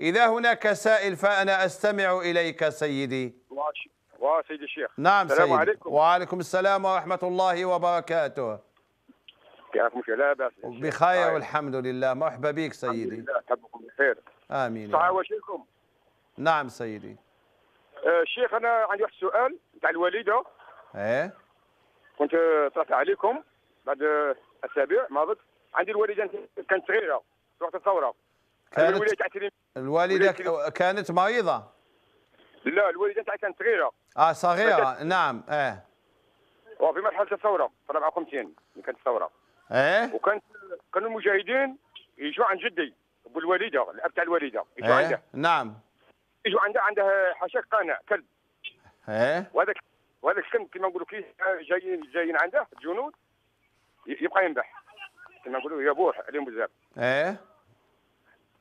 إذا هناك سائل فأنا أستمع إليك سيدي سيدي الشيخ نعم السلام سيدي عليكم. وعليكم السلام ورحمة الله وبركاته كيفكم لا بأس بخير آه. والحمد لله مرحبا بك سيدي حبكم بخير آمين صحة وشيكم نعم سيدي آه شيخ أنا عندي واحد السؤال تاع الوالدة إيه كنت طلعت عليكم بعد أسابيع ماضت عندي الوالدة كانت صغيرة وقت الثورة كانت الوالده كانت مريضه لا الوالده تاعي كانت صغيره اه صغيره نعم اه وفي مرحله الثوره في 54 كانت الثوره ايه وكانت كانوا المجاهدين يجوا عند جدي الوالده الاب تاع الوالده يجوا إيه؟ عنده نعم يجوا عنده عنده حشاك قانع كلب ايه وهذاك وهذاك الكلب كما نقولوا كي جايين جايين عنده الجنود يبقى ينبح كما نقولوا يبوح عليهم بزاف ايه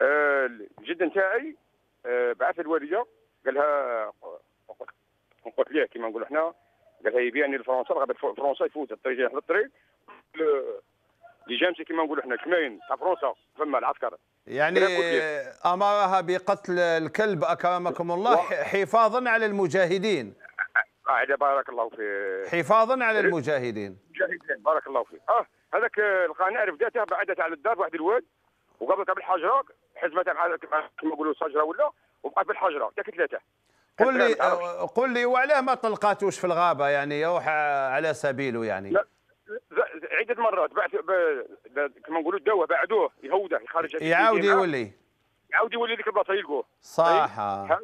آه، الجد نتاعي آه، بعث الوالده قال لها قلت ليه كما نقولوا حنا قال لها يبيعني الفرنسا غادي الفرنسا يفوت الطريق يحل الطريق لي جامسي كما نقولوا حنا كماين تاع فرنسا فما العسكر يعني امرها بقتل الكلب اكرمكم الله حفاظا على المجاهدين قاعده بارك الله فيك حفاظا على المجاهدين مجاهدين بارك الله فيك اه هذاك القناع بداتها بعدت على الدار واحد الواد وقبل قبل حجرك حيت مثلا كما نقولوا شجره ولا في بالحجره حتى ثلاثه قل لي آه، قل لي وعلاه ما طلقاتوش في الغابه يعني روح آه، على سبيله يعني لا عده مرات بعث كما نقولوا الدواء بعدوه يهوده يخرج يعاود يولي يعاود يولي ديك البلاصه يلقوه صح طيب،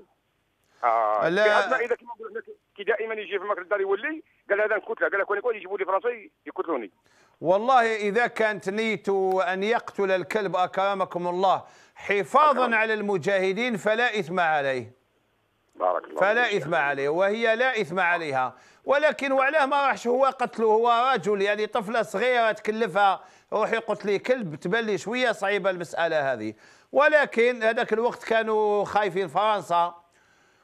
آه. لا اذا كما نقولوا كي دائما يجي في مكر الدار يولي قال هذا نقتله قال لك يقول يجيبوا لي فرنسي يقتلوني والله اذا كانت نيته ان يقتل الكلب اكرمكم الله حفاظا على المجاهدين فلا إثم عليه بارك الله فلا إثم عليه وهي لا إثم عليها ولكن وعلاه ما راحش هو قتله هو رجل يعني طفلة صغيرة تكلفها روحي يقتل لي كلب تبلي شوية صعيبة المسألة هذه ولكن هذاك الوقت كانوا خايفين فرنسا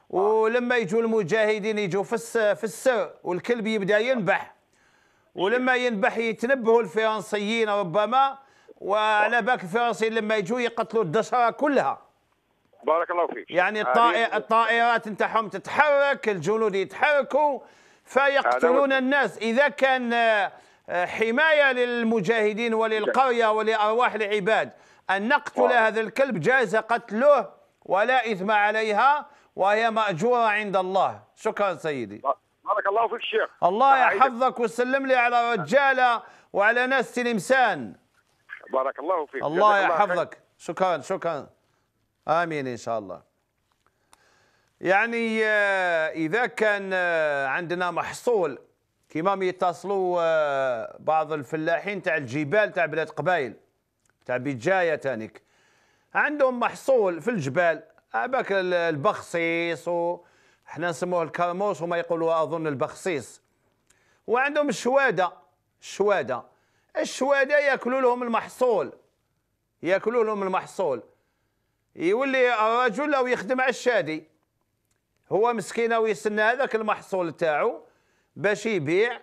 ولما يجوا المجاهدين يجوا في في السر والكلب يبدا ينبح ولما ينبح يتنبهوا الفرنسيين ربما باك الفرنسيين لما يجوا يقتلوا الدشره كلها بارك الله فيك يعني الطائر الطائرات نتاعهم تتحرك الجنود يتحركوا فيقتلون الناس اذا كان آه، آه، حمايه للمجاهدين وللقريه ولارواح العباد ان نقتل هذا الكلب جاز قتله ولا اثم عليها وهي ماجوره عند الله شكرا سيدي بارك الله فيك شيخ الله يحفظك ويسلم لي على رجاله وعلى ناس تلمسان بارك الله فيك الله يحفظك شكرا شكرا امين ان شاء الله يعني آه، اذا كان آه، عندنا محصول كيما يتصلوا آه، بعض الفلاحين تاع الجبال تاع بلاد قبايل تاع بجايه تانيك عندهم محصول في الجبال باك البخصيص وحنا نسموه الكرموس وما يقولوا اظن البخصيص وعندهم الشواده الشواده الشواده ياكلوا لهم المحصول ياكلوا لهم المحصول يولي الرجل لو يخدم على الشادي هو مسكين ويستنى هذاك المحصول تاعو باش يبيع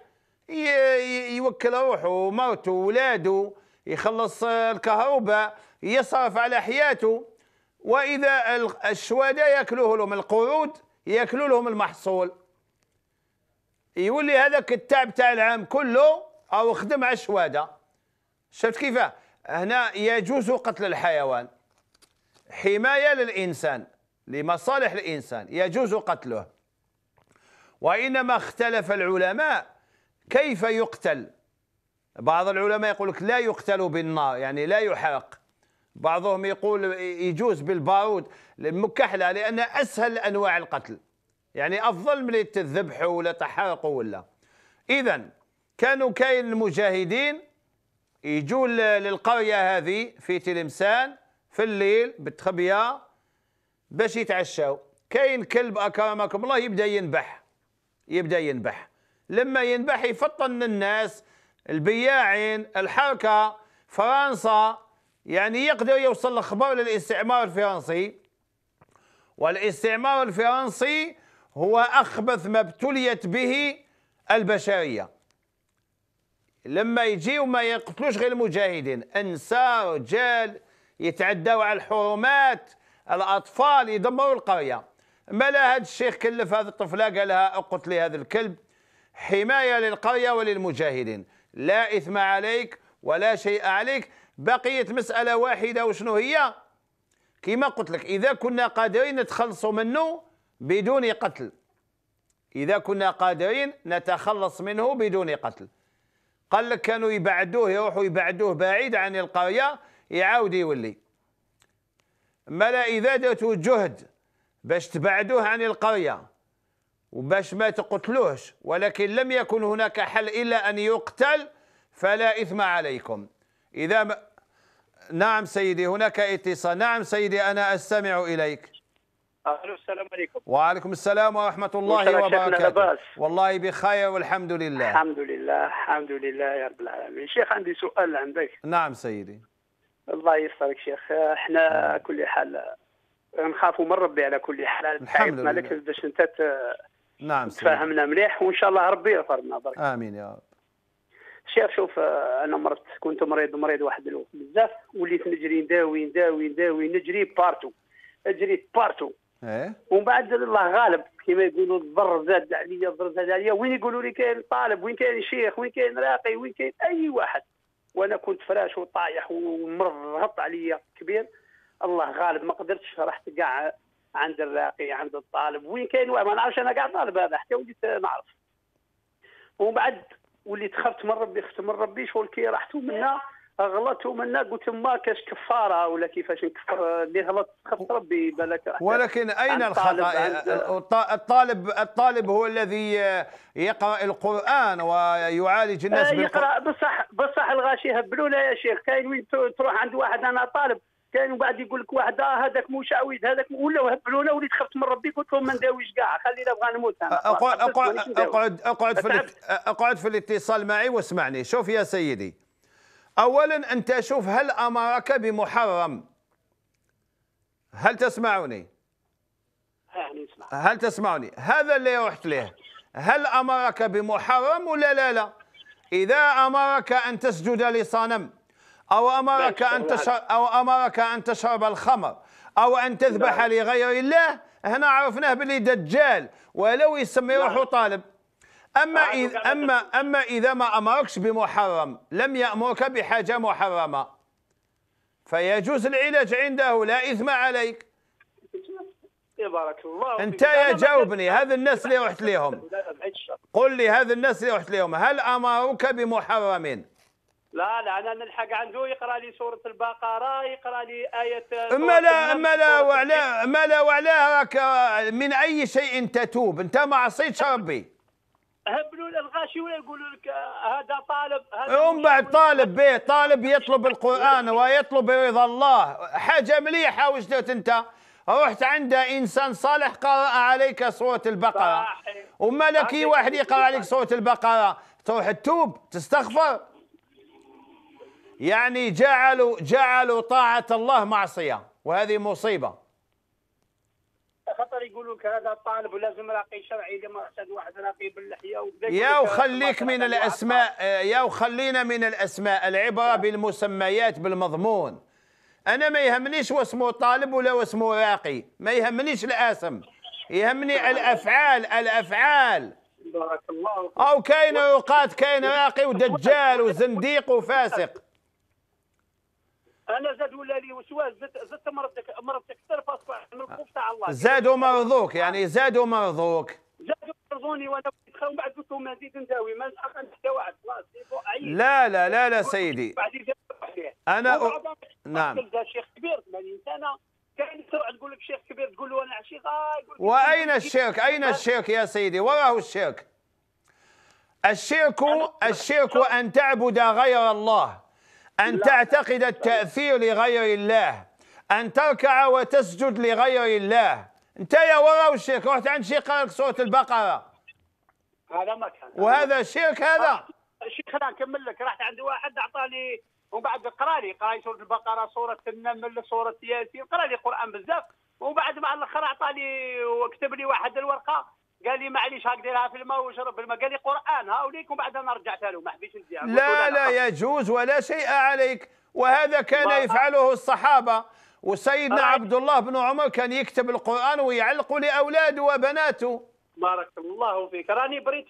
يوكل روحه ومرتو وولادو يخلص الكهرباء يصرف على حياته واذا الشواده ياكلوه لهم القرود ياكلوا لهم المحصول يولي هذاك التعب تاع العام كله او خدم على الشواده شفت كيفاه هنا يجوز قتل الحيوان حمايه للانسان لمصالح الانسان يجوز قتله وانما اختلف العلماء كيف يقتل بعض العلماء يقول لك لا يقتل بالنار يعني لا يحرق بعضهم يقول يجوز بالبارود المكحله لان اسهل انواع القتل يعني افضل من الذبح ولا تحرق ولا اذا كانوا كاين المجاهدين يجوا للقرية هذه في تلمسان في الليل بالتخبية باش يتعشاو كاين كلب أكرمكم الله يبدأ ينبح يبدأ ينبح لما ينبح يفطن الناس البياعين الحركة فرنسا يعني يقدر يوصل الخبر للاستعمار الفرنسي والاستعمار الفرنسي هو أخبث ما ابتليت به البشرية لما يجي وما يقتلوش غير المجاهدين النساء رجال يتعداو على الحرمات الاطفال يدمروا القريه ملا هذا الشيخ كلف هذه الطفله قالها اقتلي هذا الكلب حمايه للقريه وللمجاهدين لا اثم عليك ولا شيء عليك بقيت مساله واحده وشنو هي كما قلت لك اذا كنا قادرين نتخلصوا منه بدون قتل اذا كنا قادرين نتخلص منه بدون قتل قال لك كانوا يبعدوه يروحوا يبعدوه بعيد عن القرية يعاود يولي ملا إذا درتوا جهد باش تبعدوه عن القرية وباش ما تقتلوهش ولكن لم يكن هناك حل إلا أن يقتل فلا إثم عليكم إذا ما نعم سيدي هناك اتصال نعم سيدي أنا أستمع إليك الو السلام عليكم وعليكم السلام ورحمه الله وبركاته لباس. والله بخير والحمد لله الحمد لله الحمد لله يا رب العالمين شيخ عندي سؤال عندك نعم سيدي الله يسترك شيخ احنا نعم. كل حال نخافوا من ربي على كل حال لله لك باش انت نعم تفهمنا مليح وان شاء الله ربي يغفرنا لنا برك امين يا رب شيخ شوف انا مرضت كنت مريض مريض واحد الوقت بزاف وليت نجري نداوي نداوي نداوي نجري بارتو اجريت بارتو ايه ومن بعد الله غالب كما يقولوا الضر زاد عليا الضر زاد عليا وين يقولوا لي كاين طالب وين كاين شيخ وين كاين راقي وين كاين اي واحد وانا كنت فراش وطايح ومرهط عليا كبير الله غالب ما قدرتش رحت كاع عند الراقي عند الطالب وين كاين ما نعرفش انا كاع طالب هذا حتى وليت نعرف ومن بعد وليت خفت من ربي خفت من ربي شغل كي رحت ومنها غلطت منا قلت ما كاش كفاره ولا كيفاش نكفر اللي غلط خف ربي بالك ولكن اين الخطا الطالب الطالب هو الذي يقرا القران ويعالج آه، الناس يقرا بصح بصح الغاشي هبلونا يا شيخ كاين وين تروح عند واحد انا طالب كاين وبعد يقول لك واحد آه، هذاك هذاك مشعوذ هذاك ولا هبلونا وليت خفت من ربي قلت لهم ما نداويش كاع خلينا بغا نموت انا اقعد اقعد اقعد في اقعد في الاتصال معي واسمعني شوف يا سيدي اولا ان تشوف هل امرك بمحرم هل تسمعني هل تسمعني هذا اللي رحت له هل امرك بمحرم ولا لا لا اذا امرك ان تسجد لصنم او امرك ان تشرب او امرك ان تشرب الخمر او ان تذبح لغير الله هنا عرفناه باللي دجال ولو يسمي روحه نعم. طالب أما إذا أما أما إذا ما أمركش بمحرم لم يأمرك بحاجة محرمة فيجوز العلاج عنده لا إثم عليك الله أنت يا جاوبني هذا الناس اللي رحت لهم قل لي هذا الناس اللي رحت لهم هل أمروك بمحرم لا لا انا نلحق عنده يقرا لي سوره البقره يقرا لي ايه اما لا اما لا وعلاه اما لا وعلاه آه، راك من اي شيء تتوب انت ما عصيتش ربي هبلوا الغاشي ولا يقولوا لك هذا طالب هذا ومن بعد طالب به طالب يطلب القران ويطلب رضا الله حاجه مليحه واش درت انت رحت عند انسان صالح قرا عليك سوره البقره وما لك واحد يقرا عليك سوره البقره تروح تتوب تستغفر يعني جعلوا جعلوا طاعه الله معصيه وهذه مصيبه يقولوا لك هذا طالب ولازم راقي شرعي اذا ما حسد واحد راقي باللحيه يا وخليك من الاسماء يا وخلينا من الاسماء العبره بالمسميات بالمضمون انا ما يهمنيش واسمه طالب ولا واسمه راقي ما يهمنيش الاسم يهمني الافعال الافعال بارك الله او كاين رقاد كاين راقي ودجال وزنديق وفاسق انا زاد ولا لي وسواس زدت زدت مرضك مرضتك اكثر فاصبح من الخوف تاع الله آه، زادوا يعني مرضوك يعني زادوا مرضوك زادوا مرضوني وانا خاوي بعد قلت لهم نزيد نداوي ما حتى واحد خلاص لا لا لا لا سيدي انا أ... نعم شيخ كبير 80 يعني سنه كان تروح تقول لك شيخ كبير تقول له انا عشيق واين الشرك اين الشرك يا سيدي وراه الشرك الشرك الشرك ان تعبد غير الله أن تعتقد التأثير لغير الله أن تركع وتسجد لغير الله أنت يا وراء الشرك رحت عند شيخ قال لك سورة البقرة هذا ما كان وهذا شرك هذا الشيخ أنا أكمل لك رحت عند واحد أعطاني ومن بعد قرا لي قرا لي سورة البقرة سورة النمل سورة ياسين قرا لي قرآن بزاف ومن بعد مع الاخر اعطاني وكتب لي واحد الورقه قال لي معليش هاك ديرها في الماء وشرب بالماء قال لي قران هاوليك وبعد انا رجعت له ما حبيتش نديها لا لا يجوز ولا شيء عليك وهذا كان يفعله الصحابه وسيدنا عبد الله بن عمر كان يكتب القران ويعلقه لاولاده وبناته بارك الله فيك راني بريت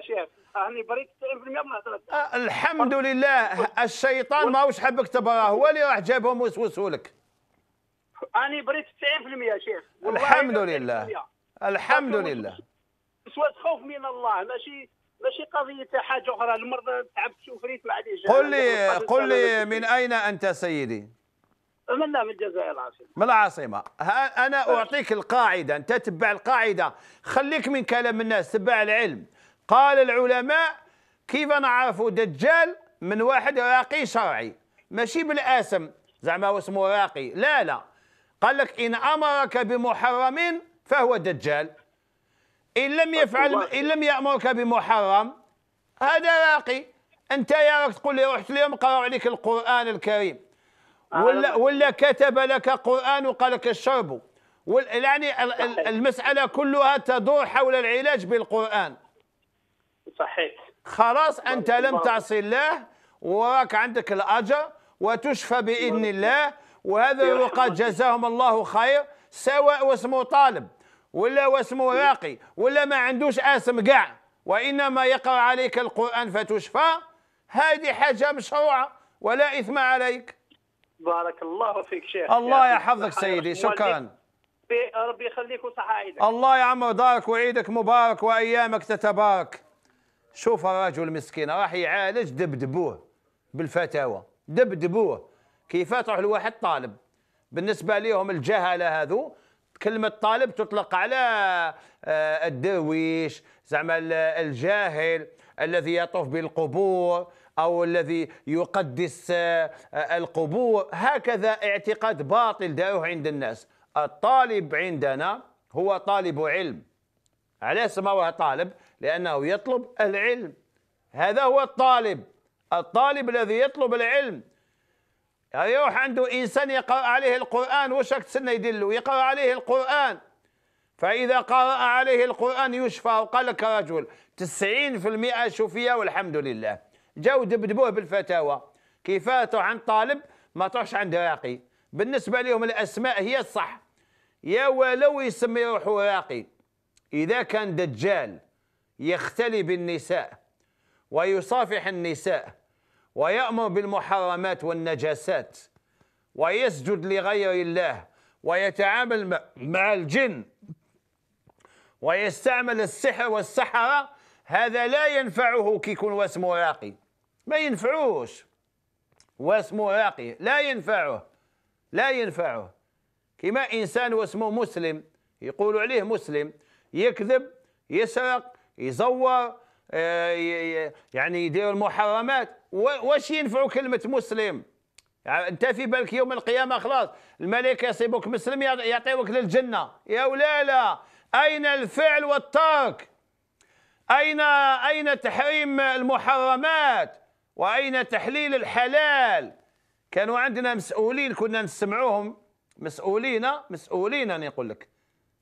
90% شيخ راني بريت 90% من آه الحمد لله الشيطان ماهوش حبك تبراه هو اللي راح جابهم وسوسولك انا بريت 90% شيخ الحمد لله الحمد لله سوى خوف من الله ماشي ماشي قضيه حاجه اخرى المرض تعبت شوفريت ما قل لي قل لي من اين انت سيدي؟ من نعم، من الجزائر العاصمه من العاصمه انا اعطيك القاعده انت تتبع القاعده خليك من كلام الناس تبع العلم قال العلماء كيف نعرف دجال من واحد راقي شرعي ماشي بالاسم زعما اسمه راقي لا لا قال لك ان امرك بمحرم فهو دجال إن لم طيب، يفعل إن لم يأمرك بمحرم هذا راقي أنت يا راك تقول لي رحت اليوم قرأوا عليك القرآن الكريم ولا ولا كتب لك قرآن وقال لك اشربوا يعني المسألة كلها تدور حول العلاج بالقرآن صحيح خلاص أنت لم تعصي الله وراك عندك الأجر وتشفى بإذن الله وهذا الرقاد جزاهم الله خير سواء واسمه طالب ولا واسمه إيه. راقي ولا ما عندوش اسم كاع وانما يقرا عليك القران فتشفى هذه حاجه مشروعه ولا اثم عليك بارك الله فيك شيخ الله يحفظك سيدي شكرا ربي يخليك وصحة الله يعمر دارك وعيدك مبارك وايامك تتبارك شوف الرجل مسكين راح يعالج دبدبوه بالفتاوى دبدبوه كيف تروح لواحد طالب بالنسبه لهم الجهله هذو كلمة طالب تطلق على آه، الدرويش زعما الجاهل الذي يطوف بالقبور أو الذي يقدس آه، آه، القبور هكذا اعتقاد باطل داره عند الناس الطالب عندنا هو طالب علم عليه سماوه طالب لأنه يطلب العلم هذا هو الطالب الطالب الذي يطلب العلم يروح عنده إنسان يقرأ عليه القرآن واش راك تسنى يدير يقرأ عليه القرآن فإذا قرأ عليه القرآن يشفى وقال لك رجل 90% شفية والحمد لله جاو دبدبوه بالفتاوى كيف تروح عند طالب ما تروحش عند راقي بالنسبة لهم الأسماء هي الصح يا ولو يسمي روحه راقي إذا كان دجال يختلي بالنساء ويصافح النساء ويأمر بالمحرمات والنجاسات ويسجد لغير الله ويتعامل مع الجن ويستعمل السحر والسحرة هذا لا ينفعه كي يكون واسمه راقي ما ينفعوش واسمه راقي لا ينفعه لا ينفعه كما إنسان واسمه مسلم يقول عليه مسلم يكذب يسرق يزور آه، يعني يديروا المحرمات واش ينفعوا كلمه مسلم يعني انت في بالك يوم القيامه خلاص الملك يصيبك مسلم يعطيوك للجنه يا ولالا اين الفعل والترك اين اين تحريم المحرمات واين تحليل الحلال كانوا عندنا مسؤولين كنا نسمعوهم مسؤولين مسؤولين انا نقول لك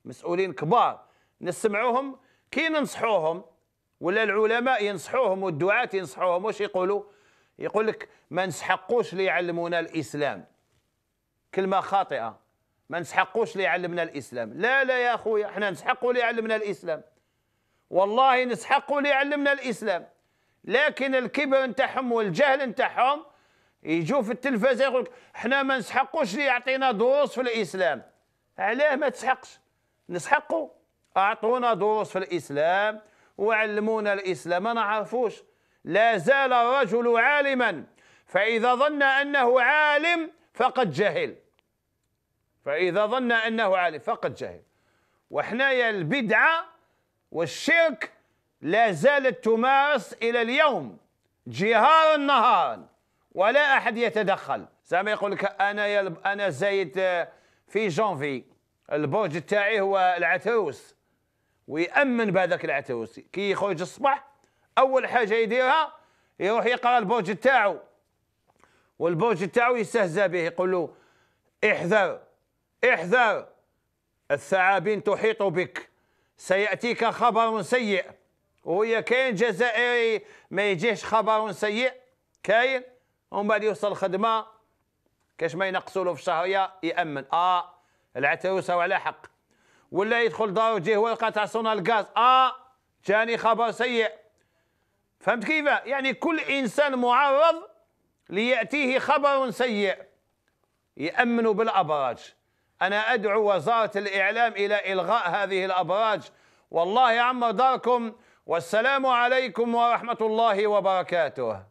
مسؤولين كبار نسمعوهم كي ننصحوهم ولا العلماء ينصحوهم والدعاة ينصحوهم واش يقولوا يقول لك ما نسحقوش ليعلمونا الإسلام كلمة خاطئة ما نسحقوش ليعلمنا الإسلام لا لا يا أخويا احنا نسحقوا ليعلمنا الإسلام والله نسحقوا ليعلمنا الإسلام لكن الكبر نتاعهم والجهل نتاعهم يجوا في التلفزه يقول لك احنا ما نسحقوش اللي يعطينا دروس في الاسلام علاه ما تسحقش نسحقوا اعطونا دروس في الاسلام وعلمونا الإسلام ما نعرفوش لا زال الرجل عالما فإذا ظن أنه عالم فقد جهل فإذا ظن أنه عالم فقد جهل وحنايا البدعة والشرك لا زالت تمارس إلى اليوم جهارا نهارا ولا أحد يتدخل زعما يقول لك أنا يلب أنا زايد آه، في جونفي البرج تاعي هو العتروس ويامن بهذاك العتاوسي كي يخرج الصباح اول حاجه يديرها يروح يقرا البوج تاعو والبوج تاعو يستهزى به يقول له احذر احذر الثعابين تحيط بك سياتيك خبر سيء وهي كاين جزائري ما يجيش خبر سيء كاين ومن بعد يوصل الخدمة كاش ما ينقصوا له في الشهريه يامن اه العتاوسه على حق ولا يدخل دار وتجيه هو يقطع صنع الغاز اه ثاني خبر سيء فهمت كيف يعني كل انسان معرض لياتيه خبر سيء يامن بالابراج انا ادعو وزاره الاعلام الى الغاء هذه الابراج والله عمر داركم والسلام عليكم ورحمه الله وبركاته